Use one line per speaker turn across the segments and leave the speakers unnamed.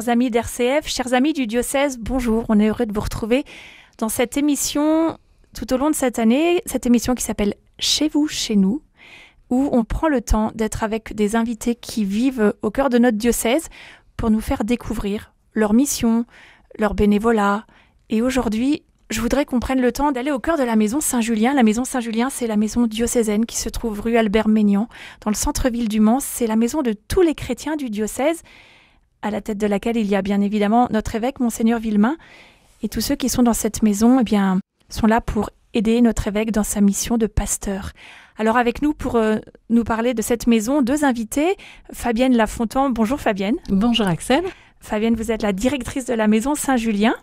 chers amis d'RCF, chers amis du diocèse, bonjour. On est heureux de vous retrouver dans cette émission tout au long de cette année, cette émission qui s'appelle Chez vous, chez nous, où on prend le temps d'être avec des invités qui vivent au cœur de notre diocèse pour nous faire découvrir leur mission, leur bénévolat. Et aujourd'hui, je voudrais qu'on prenne le temps d'aller au cœur de la maison Saint-Julien. La maison Saint-Julien, c'est la maison diocésaine qui se trouve rue Albert Maignan, dans le centre-ville du Mans. C'est la maison de tous les chrétiens du diocèse à la tête de laquelle il y a bien évidemment notre évêque, Monseigneur Villemain. Et tous ceux qui sont dans cette maison, eh bien, sont là pour aider notre évêque dans sa mission de pasteur. Alors avec nous pour euh, nous parler de cette maison, deux invités, Fabienne Lafontan. Bonjour Fabienne. Bonjour Axel. Fabienne, vous êtes la directrice de la maison Saint-Julien.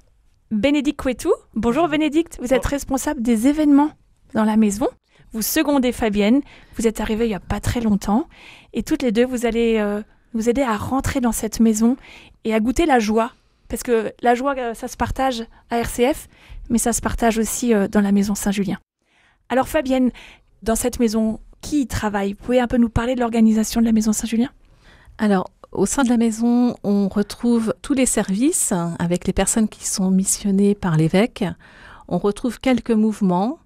Bénédicte Couetou. Bonjour Bénédicte, vous êtes responsable des événements dans la maison. Vous secondez Fabienne, vous êtes arrivée il n'y a pas très longtemps. Et toutes les deux, vous allez euh, vous aider à rentrer dans cette maison et à goûter la joie. Parce que la joie, euh, ça se partage à RCF, mais ça se partage aussi euh, dans la maison Saint-Julien. Alors Fabienne, dans cette maison, qui y travaille Vous pouvez un peu nous parler de l'organisation de la maison Saint-Julien
Alors, au sein de la maison, on retrouve tous les services avec les personnes qui sont missionnées par l'évêque. On retrouve quelques mouvements.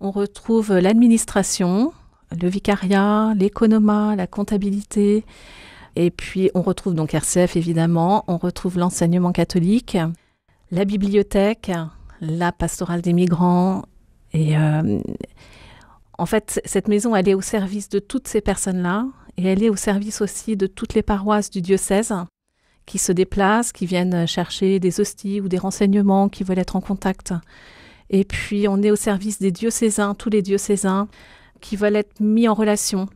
On retrouve l'administration, le vicariat, l'économat, la comptabilité, et puis on retrouve donc RCF évidemment, on retrouve l'enseignement catholique, la bibliothèque, la pastorale des migrants. Et euh, en fait, cette maison, elle est au service de toutes ces personnes-là et elle est au service aussi de toutes les paroisses du diocèse qui se déplacent, qui viennent chercher des hosties ou des renseignements, qui veulent être en contact. Et puis on est au service des diocésains, tous les diocésains qui veulent être mis en relation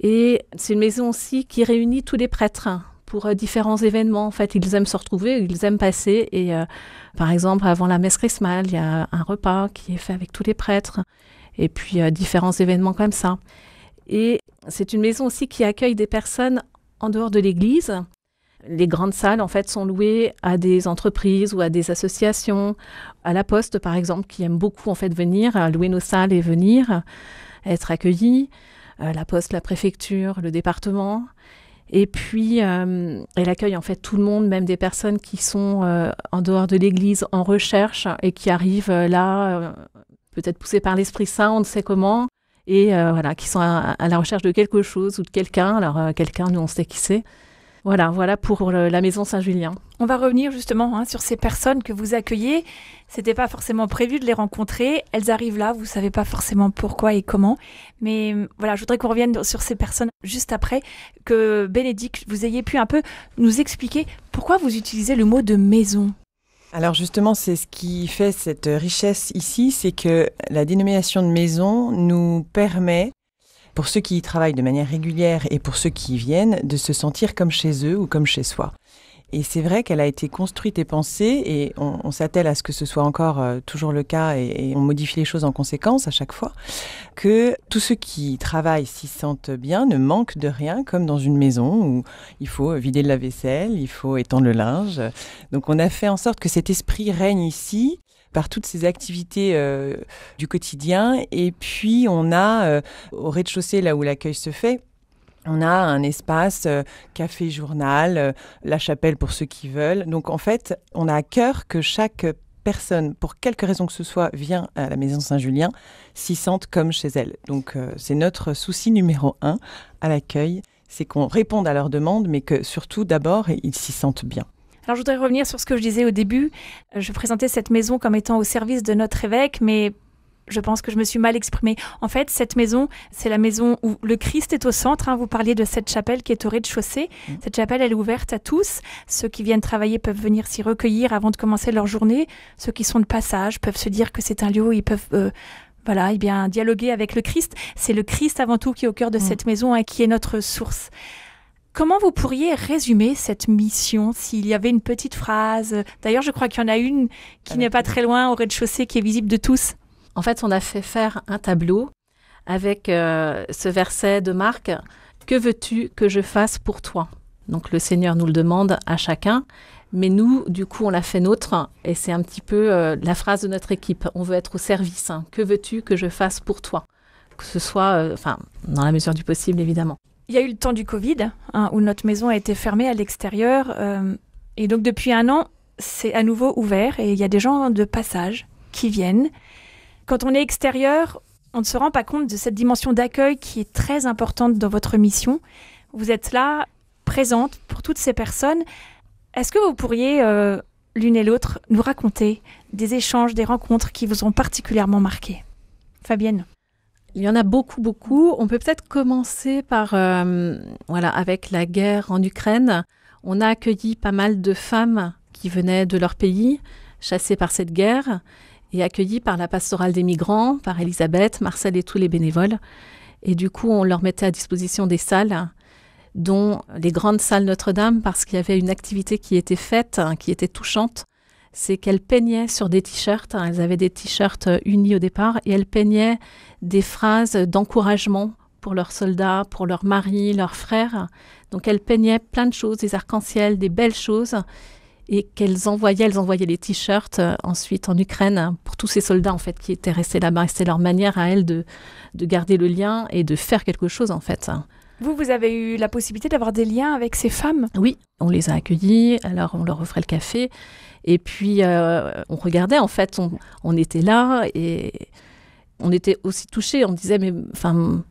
et c'est une maison aussi qui réunit tous les prêtres pour euh, différents événements. En fait, ils aiment se retrouver, ils aiment passer. Et euh, par exemple, avant la messe chrismale, il y a un repas qui est fait avec tous les prêtres. Et puis euh, différents événements comme ça. Et c'est une maison aussi qui accueille des personnes en dehors de l'église. Les grandes salles, en fait, sont louées à des entreprises ou à des associations, à la Poste, par exemple, qui aiment beaucoup, en fait, venir, louer nos salles et venir être accueillis. Euh, la poste, la préfecture, le département. Et puis, euh, elle accueille en fait tout le monde, même des personnes qui sont euh, en dehors de l'Église, en recherche, et qui arrivent là, peut-être poussées par l'Esprit Saint, on ne sait comment, et voilà, qui sont à, la recherche de quelque chose ou de quelqu'un. Alors, quelqu'un, nous, on sait qui c'est. Voilà, voilà pour euh, la maison Saint-Julien.
On va revenir justement hein, sur ces personnes que vous accueillez. C'était pas forcément prévu de les rencontrer. Elles arrivent là, vous savez pas forcément pourquoi et comment. Mais euh, voilà, je voudrais qu'on revienne sur ces personnes juste après, que Bénédicte, vous ayez pu un peu nous expliquer pourquoi vous utilisez le mot de maison.
Alors justement, c'est ce qui fait cette richesse ici, c'est que la dénomination de maison nous permet pour ceux qui y travaillent de manière régulière et pour ceux qui y viennent, de se sentir comme chez eux ou comme chez soi. Et c'est vrai qu'elle a été construite et pensée, et on, s'attelle à ce que ce soit encore euh, toujours le cas, et, on modifie les choses en conséquence à chaque fois, que tous ceux qui travaillent s'y sentent bien, ne manquent de rien, comme dans une maison où il faut vider de la vaisselle, il faut étendre le linge. Donc on a fait en sorte que cet esprit règne ici, par toutes ces activités euh, du quotidien. Et puis, on a euh, au rez-de-chaussée, là où l'accueil se fait, on a un espace euh, café-journal, la chapelle pour ceux qui veulent. Donc, en fait, on a à cœur que chaque personne, pour quelque raison que ce soit, vient à la maison Saint-Julien, s'y sente comme chez elle. Donc, c'est notre souci numéro un à l'accueil c'est qu'on réponde à leurs demandes, mais que surtout, d'abord, ils s'y sentent bien.
Alors je voudrais revenir sur ce que je disais au début. Euh, je présentais cette maison comme étant au service de notre évêque, mais je pense que je me suis mal exprimée. En fait, cette maison, c'est la maison où le Christ est au centre. Hein. Vous parliez de cette chapelle qui est au rez-de-chaussée. Mmh. Cette chapelle, elle est ouverte à tous. Ceux qui viennent travailler peuvent venir s'y recueillir avant de commencer leur journée. Ceux qui sont de passage peuvent se dire que c'est un lieu où ils peuvent... Euh, voilà, et eh bien, dialoguer avec le Christ. C'est le Christ avant tout qui est au cœur de mmh. cette maison et hein, qui est notre source. Comment vous pourriez résumer cette mission s'il y avait une petite phrase D'ailleurs, je crois
qu'il y en a une qui ah, n'est pas très loin au rez-de-chaussée, qui est visible de tous. En fait, on a fait faire un tableau avec euh, ce verset de Marc, Que veux-tu que je fasse pour toi Donc le Seigneur nous le demande à chacun, mais nous, du coup, on l'a fait nôtre, et c'est un petit peu euh, la phrase de notre équipe, on veut être au service, hein. que veux-tu que je fasse pour toi Que ce soit, euh, enfin, dans la mesure du possible, évidemment. Il y a eu le temps du Covid,
hein, où notre maison a été fermée à l'extérieur. Euh, et donc depuis un an, c'est à nouveau ouvert et il y a des gens de passage qui viennent. Quand on est extérieur, on ne se rend pas compte de cette dimension d'accueil qui est très importante dans votre mission. Vous êtes là, présente pour toutes ces personnes. Est-ce que vous pourriez, euh, l'une et l'autre, nous raconter des échanges, des rencontres qui vous ont particulièrement marqué Fabienne
il y en a beaucoup, beaucoup. On peut peut-être commencer par, euh, voilà, avec la guerre en Ukraine. On a accueilli pas mal de femmes qui venaient de leur pays, chassées par cette guerre, et accueillies par la pastorale des migrants, par Elisabeth, Marcel et tous les bénévoles. Et du coup, on leur mettait à disposition des salles, dont les grandes salles Notre-Dame, parce qu'il y avait une activité qui était faite, hein, qui était touchante, c'est qu'elles peignaient sur des t-shirts, hein. elles avaient des t-shirts euh, unis au départ, et elles peignaient des phrases d'encouragement pour leurs soldats, pour leurs maris, leurs frères. Donc elles peignaient plein de choses, des arcs-en-ciel, des belles choses, et qu'elles envoyaient, elles envoyaient les t-shirts euh, ensuite en Ukraine pour tous ces soldats en fait qui étaient restés là-bas. C'était leur manière à elles de, de garder le lien et de faire quelque chose en fait. Vous, vous avez eu la possibilité d'avoir des liens avec ces femmes Oui, on les a accueillies, alors on leur offrait le café, et puis euh, on regardait, en fait, on, était là, et on était aussi touchés, on disait, mais enfin,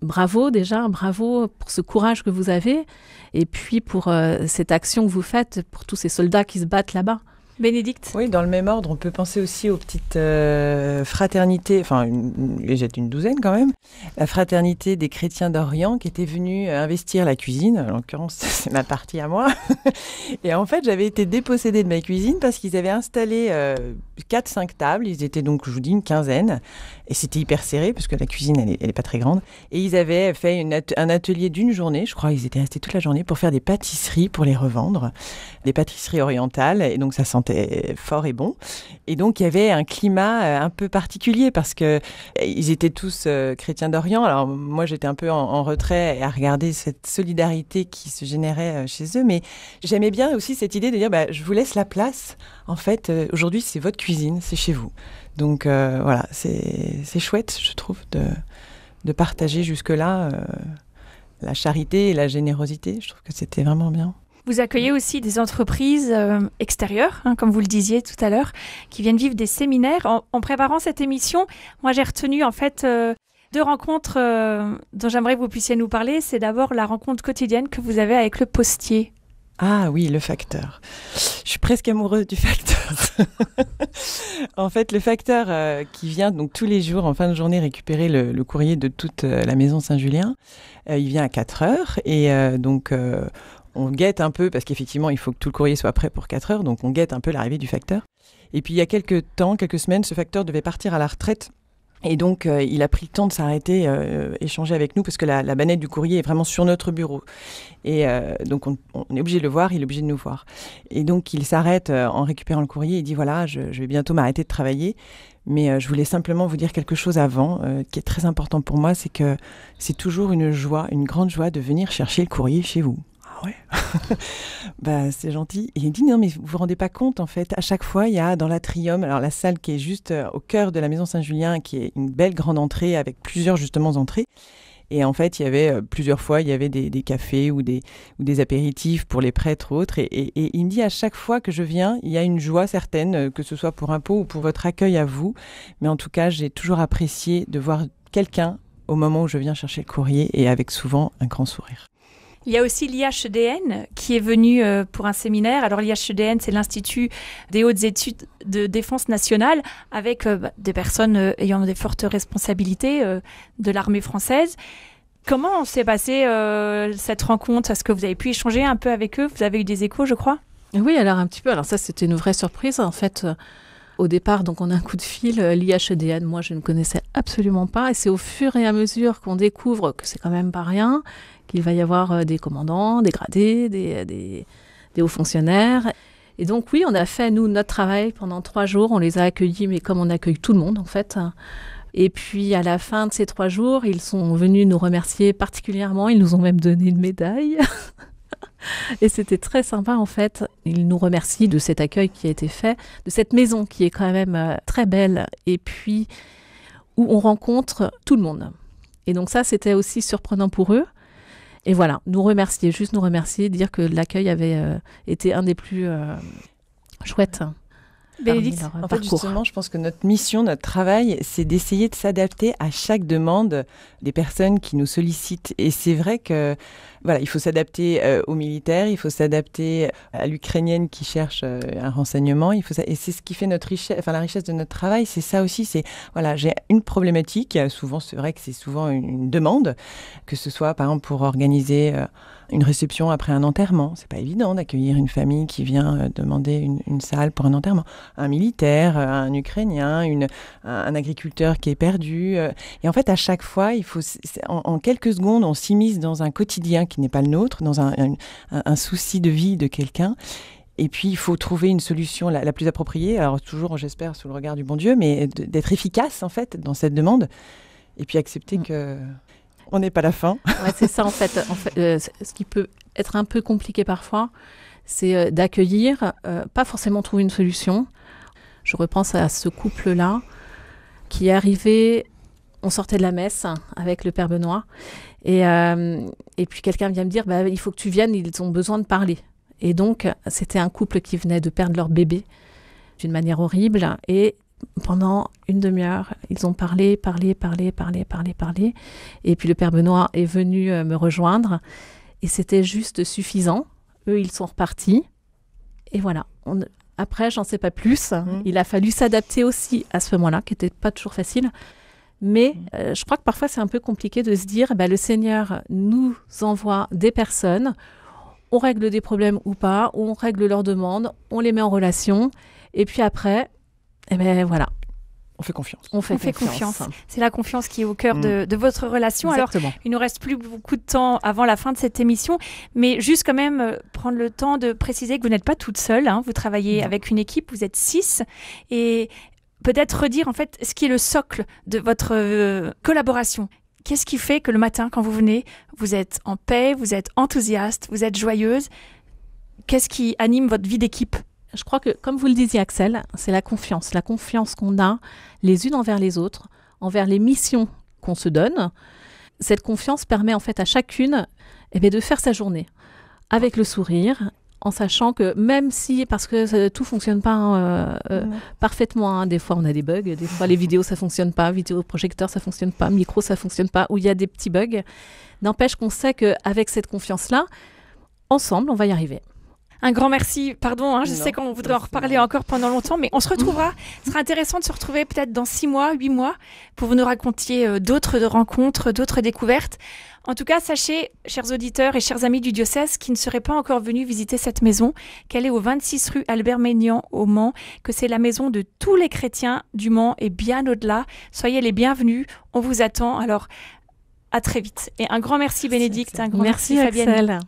bravo déjà, bravo pour ce courage que vous avez, et puis pour euh, cette action que vous faites, pour tous ces soldats qui se battent là-bas.
Bénédicte Oui, dans le même ordre, on peut penser aussi aux petites euh, fraternités, enfin, j'ai une douzaine quand même, la fraternité des chrétiens d'Orient qui était venue euh, investir la cuisine, en l'occurrence, c'est ma partie à moi. Et en fait, j'avais été dépossédée de ma cuisine parce qu'ils avaient installé... Euh, 4-5 tables. Ils étaient donc, je vous dis, une quinzaine. Et c'était hyper serré parce que la cuisine, elle n'est pas très grande. Et ils avaient fait un atelier d'une journée, je crois, ils étaient restés toute la journée pour faire des pâtisseries pour les revendre. Des pâtisseries orientales. Et donc, ça sentait fort et bon. Et donc, il y avait un climat euh, un peu particulier parce que eh, ils étaient tous euh, chrétiens d'Orient. Alors, moi, j'étais un peu en, retrait à regarder cette solidarité qui se générait euh, chez eux. Mais j'aimais bien aussi cette idée de dire, bah, je vous laisse la place. En fait, aujourd'hui, c'est votre cuisine c'est chez vous. Donc euh, voilà, c'est chouette, je trouve, de, partager jusque-là euh, la charité et la générosité. Je trouve que c'était vraiment bien.
Vous accueillez aussi des entreprises euh, extérieures, hein, comme vous le disiez tout à l'heure, qui viennent vivre des séminaires. En, préparant cette émission, moi j'ai retenu en fait deux rencontres dont j'aimerais que vous puissiez nous parler. C'est d'abord la rencontre quotidienne que vous avez avec le postier.
Ah oui, le facteur. Je suis presque amoureuse du facteur. en fait, le facteur euh, qui vient donc tous les jours en fin de journée récupérer le, courrier de toute euh, la maison Saint-Julien, euh, il vient à 4 heures et donc on guette un peu parce qu'effectivement, il faut que tout le courrier soit prêt pour 4 heures, donc on guette un peu l'arrivée du facteur. Et puis il y a quelques temps, quelques semaines, ce facteur devait partir à la retraite et donc, euh, il a pris le temps de s'arrêter, euh, euh, échanger avec nous, parce que la, la, bannette du courrier est vraiment sur notre bureau. Et donc, on, est obligé de le voir, il est obligé de nous voir. Et donc, il s'arrête en récupérant le courrier et dit, voilà, je vais bientôt m'arrêter de travailler, mais je voulais simplement vous dire quelque chose avant, qui est très important pour moi, c'est que c'est toujours une joie, une grande joie de venir chercher le courrier chez vous ouais Bah c'est gentil. Et il dit non mais vous vous rendez pas compte en fait. À chaque fois il y a dans l'atrium, alors la salle qui est juste euh, au cœur de la maison Saint-Julien, qui est une belle grande entrée avec plusieurs justement entrées. Et en fait, il y avait euh, plusieurs fois, il y avait des, cafés ou des, ou des apéritifs pour les prêtres ou autres. Et, et, il me dit à chaque fois que je viens, il y a une joie certaine, euh, que ce soit pour un pot ou pour votre accueil à vous. Mais en tout cas, j'ai toujours apprécié de voir quelqu'un au moment où je viens chercher le courrier et avec souvent un grand sourire. Il
y a aussi l'IHEDN qui est venu euh, pour un séminaire. Alors l'IHEDN, c'est l'Institut des hautes études de défense nationale avec euh, bah, des personnes euh, ayant des fortes responsabilités de l'armée française. Comment s'est passée cette rencontre Est-ce que
vous avez pu échanger un peu avec eux Vous avez eu des échos, je crois Oui, alors un petit peu. Alors ça, c'était une vraie surprise en fait. Au départ, donc, on a un coup de fil, l'IHEDN, moi, je ne connaissais absolument pas. Et c'est au fur et à mesure qu'on découvre que c'est quand même pas rien, il va y avoir euh, des commandants, des gradés, euh, des, hauts fonctionnaires. Et donc oui, on a fait, nous, notre travail pendant trois jours. On les a accueillis, mais comme on accueille tout le monde, en fait. Et puis, à la fin de ces trois jours, ils sont venus nous remercier particulièrement. Ils nous ont même donné une médaille. Et c'était très sympa en fait. Ils nous remercient de cet accueil qui a été fait, de cette maison qui est quand même euh, très belle et puis où on rencontre tout le monde. Et donc ça, c'était aussi surprenant pour eux. Et voilà, nous remercier, juste nous remercier, dire que l'accueil avait euh, été un des plus euh, chouettes. Bénédicte En fait, justement,
je pense que notre mission, notre travail, c'est d'essayer de s'adapter à chaque demande des personnes qui nous sollicitent. Et c'est vrai que voilà, il faut s'adapter euh, aux militaires, il faut s'adapter à l'ukrainienne qui cherche euh, un renseignement. Il faut et c'est ce qui fait notre richesse, enfin la richesse de notre travail, c'est ça aussi. C'est voilà, j'ai une problématique. Souvent, c'est vrai que c'est souvent une, demande, que ce soit par exemple pour organiser. Euh, une réception après un enterrement. C'est pas évident d'accueillir une famille qui vient euh, demander une, salle pour un enterrement. Un militaire, euh, un Ukrainien, une, un agriculteur qui est perdu. Euh. Et en fait, à chaque fois, il faut, en, quelques secondes, on s'immisce dans un quotidien qui n'est pas le nôtre, dans un, souci de vie de quelqu'un. Et puis, il faut trouver une solution la, la plus appropriée, alors toujours, j'espère, sous le regard du bon Dieu, mais d'être efficace, en fait, dans cette demande. Et puis accepter mmh. que on n'est pas la fin. c'est ça en fait. En euh, ce qui peut
être un peu compliqué parfois, c'est euh, d'accueillir, euh, pas forcément trouver une solution. Je repense à ce couple-là qui est arrivé, on sortait de la messe avec le Père Benoît, et, et puis quelqu'un vient me dire, bah, il faut que tu viennes, ils ont besoin de parler. Et donc, c'était un couple qui venait de perdre leur bébé d'une manière horrible, et pendant une demi-heure, ils ont parlé, parlé, parlé, parlé, parlé, parlé. Et puis le père Benoît est venu euh, me rejoindre. Et c'était juste suffisant. Eux, ils sont repartis. Et voilà. On... Après, j'en sais pas plus. Mmh. Il a fallu s'adapter aussi à ce moment-là, qui n'était pas toujours facile. Mais mmh. euh, je crois que parfois, c'est un peu compliqué de se dire bah, le Seigneur nous envoie des personnes. On règle des problèmes ou pas, on règle leurs demandes, on les met en relation. Et puis après, eh ben voilà. On fait confiance. On fait, confiance. C'est la confiance qui est
au cœur mm. de, votre relation. Alors, il nous reste plus beaucoup de temps avant la fin de cette émission, mais juste quand même euh, prendre le temps de préciser que vous n'êtes pas toute seule. Hein. Vous travaillez avec une équipe, vous êtes six, et peut-être redire en fait ce qui est le socle de votre euh, collaboration. Qu'est-ce qui fait que le matin, quand vous venez, vous êtes en paix, vous êtes enthousiaste,
vous êtes joyeuse Qu'est-ce qui anime votre vie d'équipe je crois que, comme vous le disiez, Axel, c'est la confiance, la confiance qu'on a les unes envers les autres, envers les missions qu'on se donne. Cette confiance permet en fait à chacune eh de faire sa journée avec le sourire, en sachant que même si, parce que euh, tout ne fonctionne pas hein, euh, euh, parfaitement, hein, des fois on a des bugs, des fois les vidéos ça fonctionne pas, projecteur ça fonctionne pas, micro ça fonctionne pas, ou il y a des petits bugs, n'empêche qu'on sait qu'avec cette confiance-là, ensemble on va y arriver.
Un grand merci, pardon, hein, je sais qu'on voudrait en reparler encore pendant longtemps, mais on se retrouvera. Ce sera intéressant de se retrouver peut-être dans six mois, huit mois, pour vous nous racontiez euh, d'autres rencontres, d'autres découvertes. En tout cas, sachez, chers auditeurs et chers amis du diocèse qui ne seraient pas encore venus visiter cette maison, qu'elle est au 26 rue Albert Ménian au Mans, que c'est la maison de tous les chrétiens du Mans et bien au-delà. Soyez les bienvenus, on vous attend. Alors, à très vite. Et un grand merci Bénédicte, un grand merci, Fabienne.